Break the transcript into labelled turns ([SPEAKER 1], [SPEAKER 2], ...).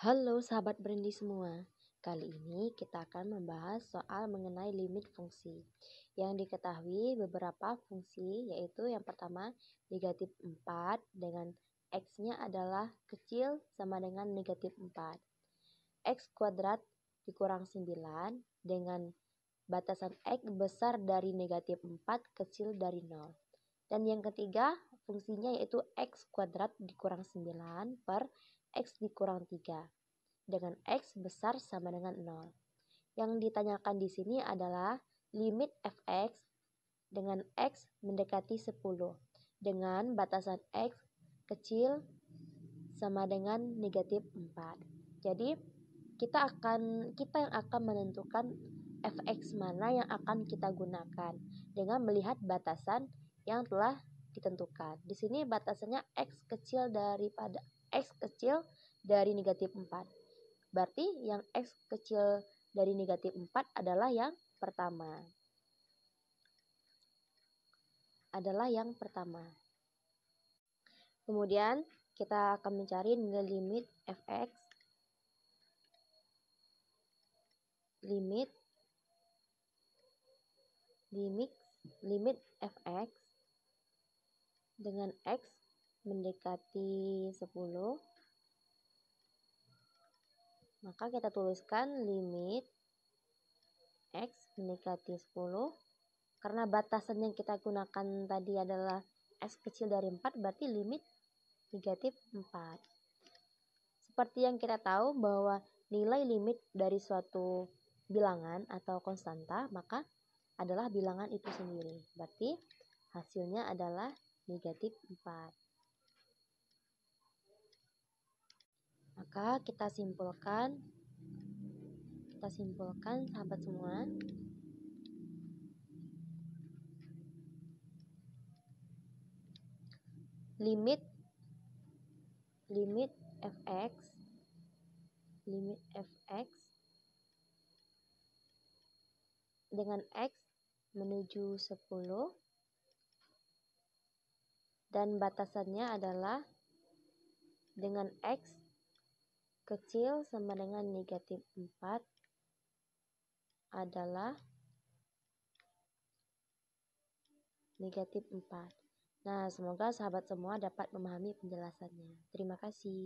[SPEAKER 1] Halo sahabat berhenti semua. Kali ini kita akan membahas soal mengenai limit fungsi. Yang diketahui beberapa fungsi yaitu yang pertama negatif 4 dengan x-nya adalah kecil sama dengan negatif 4. x kuadrat dikurang 9 dengan batasan X besar dari negatif 4, kecil dari 0. Dan yang ketiga, fungsinya yaitu X kuadrat dikurang 9 per X dikurang 3. Dengan X besar sama dengan 0. Yang ditanyakan di sini adalah limit fx dengan x mendekati 10 dengan batasan x kecil sama dengan negatif 4. Jadi kita akan kita yang akan menentukan fx mana yang akan kita gunakan dengan melihat batasan yang telah ditentukan. Di sini batasannya x kecil daripada x kecil dari negatif 4. Berarti yang x kecil dari negatif 4 adalah yang pertama. Adalah yang pertama. Kemudian kita akan mencari nilai limit fx limit limit, limit fx dengan x mendekati 10 maka kita tuliskan limit x mendekati 10 karena batasan yang kita gunakan tadi adalah x kecil dari 4 berarti limit negatif 4 seperti yang kita tahu bahwa nilai limit dari suatu bilangan atau konstanta maka adalah bilangan itu sendiri. Berarti hasilnya adalah negatif 4. Maka kita simpulkan kita simpulkan sahabat semua limit limit fx limit fx dengan x menuju 10 dan batasannya adalah dengan X kecil sama dengan negatif 4 adalah negatif 4. Nah, semoga sahabat semua dapat memahami penjelasannya. Terima kasih.